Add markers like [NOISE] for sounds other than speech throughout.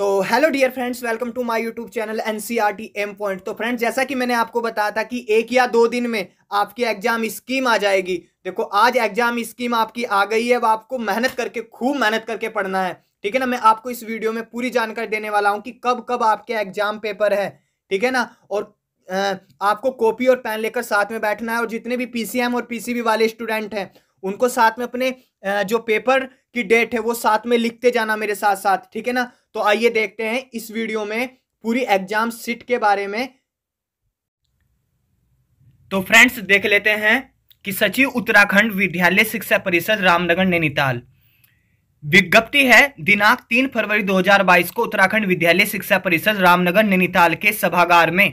तो hello dear friends welcome to my YouTube channel N C R T M point तो friends जैसा कि मैंने आपको बताया था कि एक या दो दिन में आपकी एग्जाम स्कीम आ जाएगी देखो आज एग्जाम स्कीम आपकी आ गई है अब आपको मेहनत करके खूब मेहनत करके पढ़ना है ठीक है ना मैं आपको इस वीडियो में पूरी जानकारी देने वाला हूँ कि कब कब आपके एग्जाम पेपर है ठीक है ना और आपको कॉपी और पेन लेकर साथ में बैठना है और जितने भी पी और पी वाले स्टूडेंट हैं उनको साथ में अपने जो पेपर की डेट है वो साथ में लिखते जाना मेरे साथ साथ ठीक है ना तो आइए देखते हैं इस वीडियो में पूरी एग्जाम सीट के बारे में तो फ्रेंड्स देख लेते हैं कि सचिव उत्तराखंड विद्यालय शिक्षा परिषद रामनगर नैनीताल विज्ञप्ति है दिनांक तीन फरवरी 2022 को उत्तराखंड विद्यालय शिक्षा परिषद रामनगर नैनीताल के सभागार में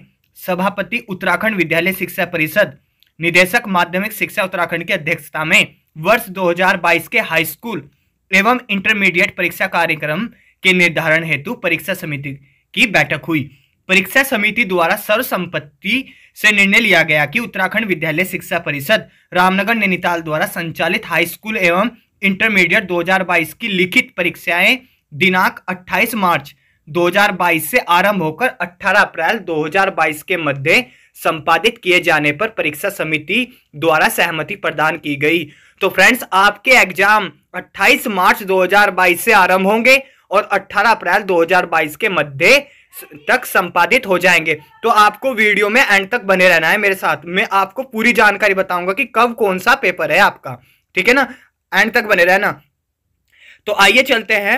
सभापति उत्तराखंड विद्यालय शिक्षा परिषद निदेशक माध्यमिक शिक्षा उत्तराखंड की अध्यक्षता में वर्ष 2022 के हाई स्कूल एवं इंटरमीडिएट परीक्षा कार्यक्रम के निर्धारण हेतु परीक्षा समिति की बैठक हुई परीक्षा समिति द्वारा सर्वसम्पत्ति से निर्णय लिया गया कि उत्तराखंड विद्यालय शिक्षा परिषद रामनगर नैनीताल द्वारा संचालित हाई स्कूल एवं इंटरमीडिएट 2022 की लिखित परीक्षाएं दिनांक 28 मार्च 2022 से आरंभ होकर 18 अप्रैल 2022 के मध्य संपादित किए जाने पर परीक्षा समिति द्वारा सहमति प्रदान की गई तो फ्रेंड्स आपके एग्जाम 28 मार्च 2022 से आरंभ होंगे और 18 अप्रैल 2022 के मध्य तक संपादित हो जाएंगे तो आपको वीडियो में एंड तक बने रहना है मेरे साथ मैं आपको पूरी जानकारी बताऊंगा कि कब कौन सा पेपर है आपका ठीक है ना एंड तक बने रहना तो आइए चलते हैं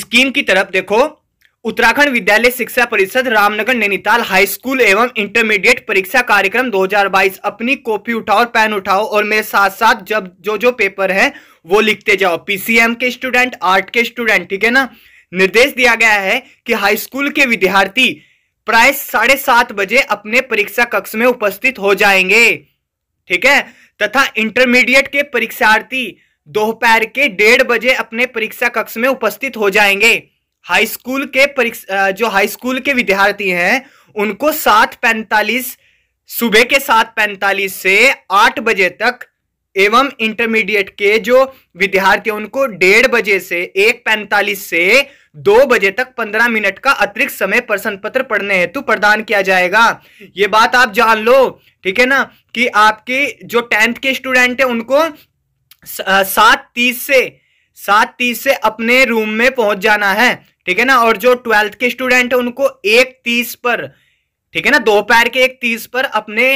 स्कीम की तरफ देखो उत्तराखंड विद्यालय शिक्षा परिषद रामनगर नैनीताल हाई स्कूल एवं इंटरमीडिएट परीक्षा कार्यक्रम 2022 अपनी कॉपी उठाओ पेन उठाओ और मेरे साथ साथ जब जो जो पेपर है वो लिखते जाओ पीसीएम के स्टूडेंट आर्ट के स्टूडेंट ठीक है ना निर्देश दिया गया है कि हाई स्कूल के विद्यार्थी प्राय साढ़े सात बजे अपने परीक्षा कक्ष में उपस्थित हो जाएंगे ठीक है तथा इंटरमीडिएट के परीक्षार्थी दोपहर के डेढ़ बजे अपने परीक्षा कक्ष में उपस्थित हो जाएंगे हाई स्कूल के परीक्षा जो हाई स्कूल के विद्यार्थी हैं उनको सात पैंतालीस सुबह के सात पैंतालीस से आठ बजे तक एवं इंटरमीडिएट के जो विद्यार्थी उनको डेढ़ बजे से एक पैंतालीस से दो बजे तक पंद्रह मिनट का अतिरिक्त समय प्रश्न पत्र पढ़ने हेतु प्रदान किया जाएगा ये बात आप जान लो ठीक है ना कि आपके जो टेंथ के स्टूडेंट है उनको सात तीस से सात तीस से अपने रूम में पहुंच जाना है ठीक है ना और जो ट्वेल्थ के स्टूडेंट है उनको एक तीस पर ठीक है ना दोपहर के एक तीस पर अपने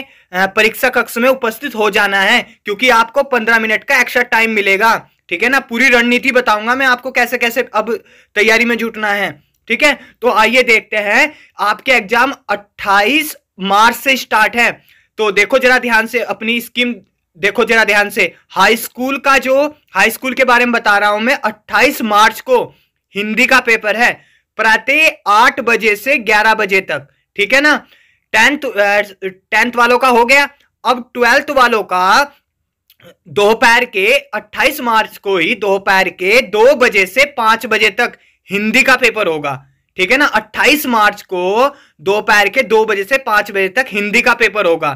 परीक्षा कक्ष में उपस्थित हो जाना है क्योंकि आपको पंद्रह मिनट का एक्स्ट्रा टाइम मिलेगा ठीक है ना पूरी रणनीति बताऊंगा मैं आपको कैसे कैसे अब तैयारी में जुटना है ठीक है तो आइए देखते हैं आपके एग्जाम 28 मार्च से स्टार्ट है तो देखो जरा ध्यान से अपनी स्कीम देखो जरा ध्यान से हाई स्कूल का जो हाई स्कूल के बारे में बता रहा हूं मैं 28 मार्च को हिंदी का पेपर है प्रातः आठ बजे से ग्यारह बजे तक ठीक है ना टेंथ टेंथ वालों का हो गया अब ट्वेल्थ वालों का दोपहर के 28 मार्च को ही दोपहर के दो बजे से पांच बजे तक हिंदी का पेपर होगा ठीक है ना 28 मार्च को दोपहर के दो बजे से पांच बजे तक हिंदी का पेपर होगा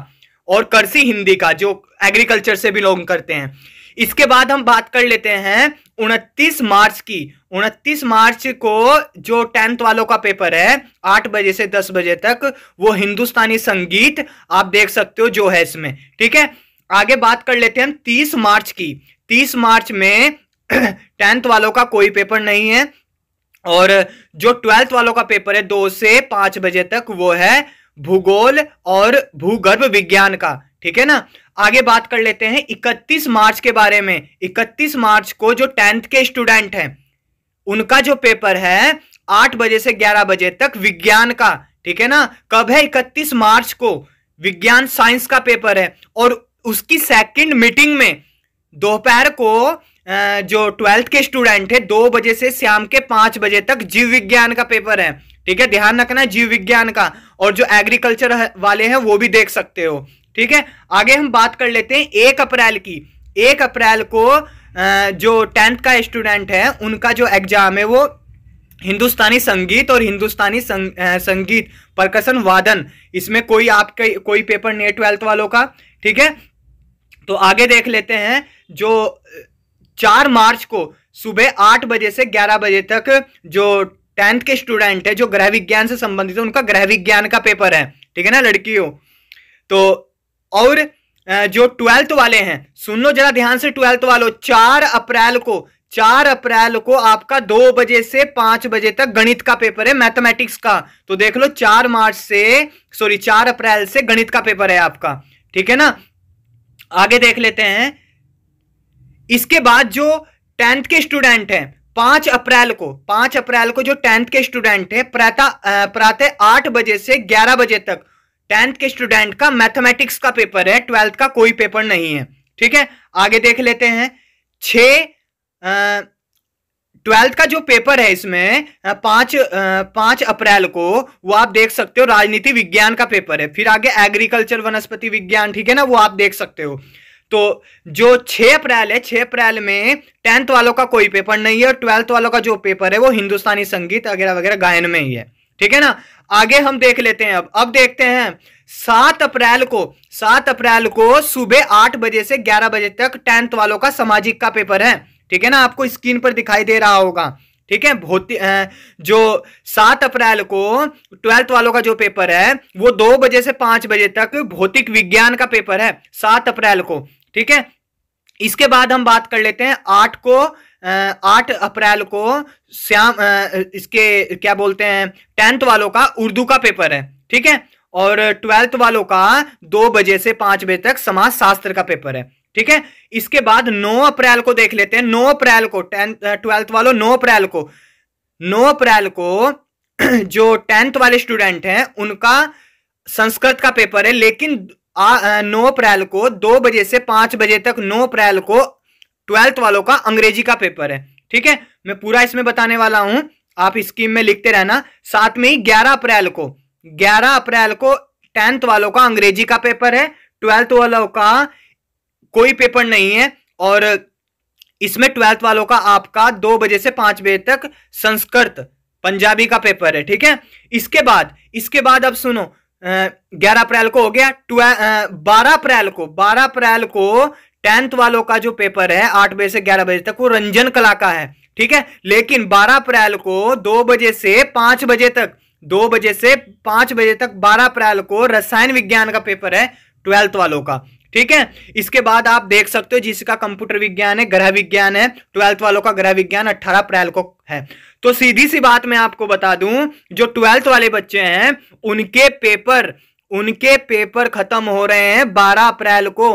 और करसी हिंदी का जो एग्रीकल्चर से बिलोंग करते हैं इसके बाद हम बात कर लेते हैं उनतीस मार्च की उनतीस मार्च को जो टेंथ वालों का पेपर है आठ बजे से दस बजे तक वो हिंदुस्तानी संगीत आप देख सकते हो जो है इसमें ठीक है आगे बात कर लेते हैं हम तीस मार्च की तीस मार्च में [CLEARS THROAT] टेंथ वालों का कोई पेपर नहीं है और जो ट्वेल्थ वालों का पेपर है दो से पांच बजे तक वो है भूगोल और भूगर्भ विज्ञान का ठीक है ना आगे बात कर लेते हैं 31 मार्च के बारे में 31 मार्च को जो टेंथ के स्टूडेंट हैं उनका जो पेपर है आठ बजे से ग्यारह बजे तक विज्ञान का ठीक है ना कब है 31 मार्च को विज्ञान साइंस का पेपर है और उसकी सेकंड मीटिंग में दोपहर को जो ट्वेल्थ के स्टूडेंट है दो बजे से शाम के पांच बजे तक जीव विज्ञान का पेपर है ठीक है ध्यान रखना जीव विज्ञान का और जो एग्रीकल्चर वाले हैं वो भी देख सकते हो ठीक है आगे हम बात कर लेते हैं एक अप्रैल की एक अप्रैल को जो टेंथ का स्टूडेंट है उनका जो एग्जाम है वो हिंदुस्तानी संगीत और हिंदुस्तानी संग, संगीत प्रकसन वादन इसमें कोई आपके कोई पेपर नहीं है ट्वेल्थ वालों का ठीक है तो आगे देख लेते हैं जो चार मार्च को सुबह आठ बजे से ग्यारह बजे तक जो टेंथ के स्टूडेंट है जो ग्रह विज्ञान से संबंधित है उनका ग्रह विज्ञान का पेपर है ठीक है ना लड़कियों तो और जो ट्वेल्थ वाले हैं सुन लो जरा ध्यान से ट्वेल्थ वालों चार अप्रैल को चार अप्रैल को आपका दो बजे से पांच बजे तक गणित का पेपर है मैथमेटिक्स का तो देख लो चार मार्च से सॉरी चार अप्रैल से गणित का पेपर है आपका ठीक है ना आगे देख लेते हैं इसके बाद जो टेंथ के स्टूडेंट हैं पांच अप्रैल को पांच अप्रैल को जो टेंथ के स्टूडेंट है प्रातः प्रातः आठ बजे से ग्यारह बजे तक टेंथ के स्टूडेंट का मैथमेटिक्स का पेपर है ट्वेल्थ का कोई पेपर नहीं है ठीक है आगे देख लेते हैं छ ट्वेल्थ का जो पेपर है इसमें पांच पांच अप्रैल को वो आप देख सकते हो राजनीति विज्ञान का पेपर है फिर आगे एग्रीकल्चर वनस्पति विज्ञान ठीक है ना वो आप देख सकते हो तो जो छह अप्रैल है छह अप्रैल में टेंथ वालों का कोई पेपर नहीं है और ट्वेल्थ वालों का जो पेपर है वो हिंदुस्तानी संगीत वगैरह वगैरह गायन में ही है ठीक है ना आगे हम देख लेते हैं अब अब देखते हैं सात अप्रैल को सात अप्रैल को सुबह आठ बजे से ग्यारह बजे तक टेंथ वालों का सामाजिक का पेपर है ठीक है ना आपको स्क्रीन पर दिखाई दे रहा होगा ठीक है भौतिक जो सात अप्रैल को ट्वेल्थ वालों का जो पेपर है वो दो बजे से पांच बजे तक भौतिक विज्ञान का पेपर है सात अप्रैल को ठीक है इसके बाद हम बात कर लेते हैं आठ को आठ अप्रैल को श्याम इसके क्या बोलते हैं टेंथ वालों का उर्दू का पेपर है ठीक है और ट्वेल्थ वालों का दो बजे से पांच बजे तक समाज शास्त्र का पेपर है ठीक है इसके बाद नौ अप्रैल को देख लेते हैं नौ अप्रैल को टेंथ ट्वेल्थ वालों नौ अप्रैल को नौ अप्रैल को [CLEARS THROAT] जो टेंथ वाले स्टूडेंट हैं उनका संस्कृत का पेपर है लेकिन नौ अप्रैल को दो बजे से पांच बजे तक नौ अप्रैल को ट्वेल्थ वालों का अंग्रेजी का पेपर है ठीक है मैं पूरा इसमें बताने वाला हूं आप स्कीम में लिखते रहना साथ में ही ग्यारह अप्रैल को ग्यारह अप्रैल को टेंथ वालों का अंग्रेजी का पेपर है ट्वेल्थ वालों का कोई पेपर नहीं है और इसमें ट्वेल्थ वालों का आपका दो बजे से पांच बजे तक संस्कृत पंजाबी का पेपर है ठीक है इसके बाद इसके बाद अब सुनो ग्यारह अप्रैल को हो गया बारह अप्रैल को बारह अप्रैल को टेंथ वालों का जो पेपर है आठ बजे से ग्यारह बजे तक वो रंजन कला का है ठीक है लेकिन बारह अप्रैल को दो बजे से पांच बजे तक दो बजे से पांच बजे तक बारह अप्रैल को रसायन विज्ञान का पेपर है ट्वेल्थ वालों का ठीक है इसके बाद आप देख सकते हो जिसका कंप्यूटर विज्ञान है ग्रह विज्ञान है ट्वेल्थ वालों का ग्रह विज्ञान अट्ठारह अप्रैल को है तो सीधी सी बात मैं आपको बता दूं जो ट्वेल्थ वाले बच्चे हैं उनके पेपर उनके पेपर खत्म हो रहे हैं बारह अप्रैल को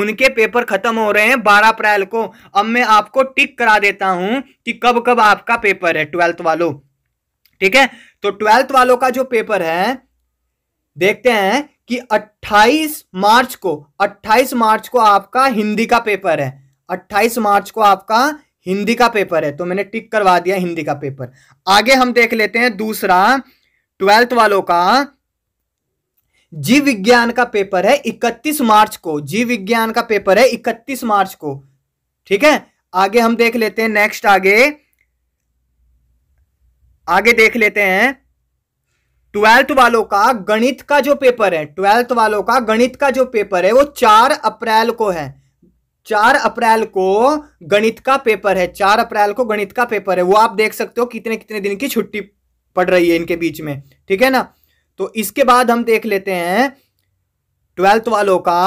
उनके पेपर खत्म हो रहे हैं बारह अप्रैल को अब मैं आपको टिक करा देता हूं कि कब कब आपका पेपर है ट्वेल्थ वालों ठीक है तो ट्वेल्थ वालों का जो पेपर है देखते हैं कि 28 मार्च को 28 मार्च को आपका हिंदी का पेपर है 28 मार्च को आपका हिंदी का पेपर है तो मैंने टिक करवा दिया हिंदी का पेपर आगे हम देख लेते हैं दूसरा ट्वेल्थ वालों का जीव विज्ञान का पेपर है 31 मार्च को जीव विज्ञान का पेपर है 31 मार्च को ठीक है आगे हम देख लेते हैं नेक्स्ट आगे आगे देख लेते हैं ट्वेल्थ वालों का गणित का जो पेपर है ट्वेल्थ वालों का गणित का जो पेपर है वो चार अप्रैल को है चार अप्रैल को गणित का पेपर है चार अप्रैल को गणित का पेपर है वो आप देख सकते हो कितने कितने दिन की छुट्टी पड़ रही है इनके बीच में ठीक है ना तो इसके बाद हम देख लेते हैं ट्वेल्थ वालों का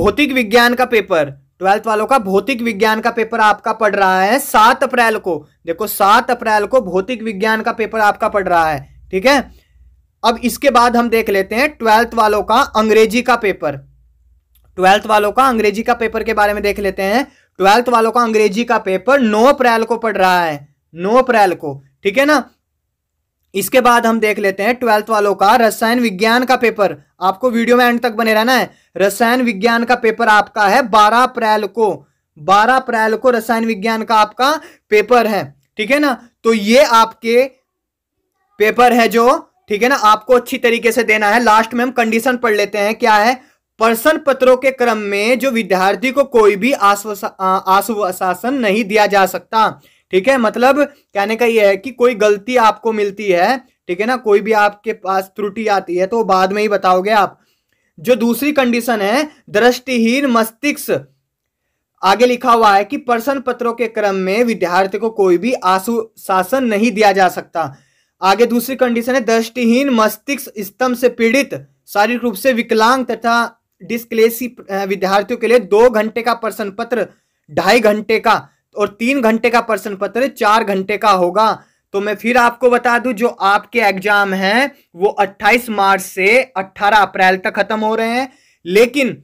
भौतिक विज्ञान का पेपर ट्वेल्थ वालों का भौतिक विज्ञान का पेपर आपका पड़ रहा है सात अप्रैल को देखो सात अप्रैल को भौतिक विज्ञान का पेपर आपका पड़ रहा है ठीक है अब इसके बाद हम देख लेते हैं ट्वेल्थ वालों का अंग्रेजी का पेपर ट्वेल्थ वालों का अंग्रेजी का पेपर के बारे में देख लेते हैं ट्वेल्थ वालों का अंग्रेजी का पेपर नो अप्रैल को पढ़ रहा है नो अप्रैल को ठीक है ना इसके बाद हम देख लेते हैं ट्वेल्थ वालों का रसायन विज्ञान का पेपर आपको वीडियो में एंड तक बने रहना है रसायन विज्ञान का पेपर आपका है बारह अप्रैल को बारह अप्रैल को रसायन विज्ञान का आपका पेपर है ठीक है ना तो ये आपके पेपर है जो ठीक है ना आपको अच्छी तरीके से देना है लास्ट में हम कंडीशन पढ़ लेते हैं क्या है प्रश्न पत्रों के क्रम में जो विद्यार्थी को कोई भी आश्वासन नहीं दिया जा सकता ठीक है मतलब कहने का यह है कि कोई गलती आपको मिलती है ठीक है ना कोई भी आपके पास त्रुटि आती है तो बाद में ही बताओगे आप जो दूसरी कंडीशन है दृष्टिहीन मस्तिष्क आगे लिखा हुआ है कि प्रश्न पत्रों के क्रम में विद्यार्थी को कोई भी आश्वासन नहीं दिया जा सकता आगे दूसरी कंडीशन है दृष्टिहीन मस्तिष्क स्तंभ से पीड़ित शारीरिक रूप से विकलांग तथा डिस्कलेसी विद्यार्थियों के लिए दो घंटे का प्रश्न पत्र ढाई घंटे का और तीन घंटे का प्रश्न पत्र चार घंटे का होगा तो मैं फिर आपको बता दूं जो आपके एग्जाम हैं वो 28 मार्च से 18 अप्रैल तक खत्म हो रहे हैं लेकिन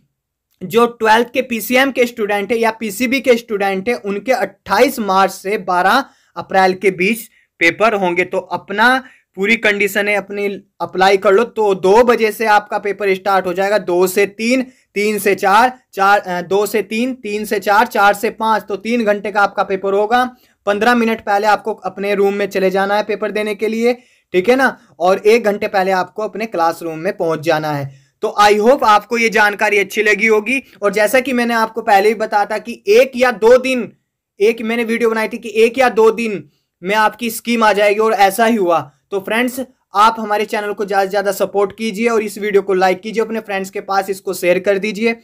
जो ट्वेल्थ के पीसीएम के स्टूडेंट है या पीसीबी के स्टूडेंट है उनके 28 मार्च से 12 अप्रैल के बीच पेपर होंगे तो अपना पूरी कंडीशन है अपनी अप्लाई कर लो तो दो बजे से आपका पेपर स्टार्ट हो जाएगा दो से तीन तीन से चार चार दो से तीन तीन से चार चार से पाँच तो तीन घंटे का आपका पेपर होगा पंद्रह मिनट पहले आपको अपने रूम में चले जाना है पेपर देने के लिए ठीक है ना और एक घंटे पहले आपको अपने क्लासरूम में पहुंच जाना है तो आई होप आपको ये जानकारी अच्छी लगी होगी और जैसा कि मैंने आपको पहले भी बताया था कि एक या दो दिन एक मैंने वीडियो बनाई थी कि एक या दो दिन में आपकी स्कीम आ जाएगी और ऐसा ही हुआ तो फ्रेंड्स आप हमारे चैनल को ज़्यादा से ज़्यादा सपोर्ट कीजिए और इस वीडियो को लाइक कीजिए अपने फ्रेंड्स के पास इसको शेयर कर दीजिए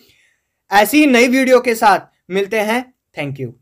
ऐसी ही नई वीडियो के साथ मिलते हैं थैंक यू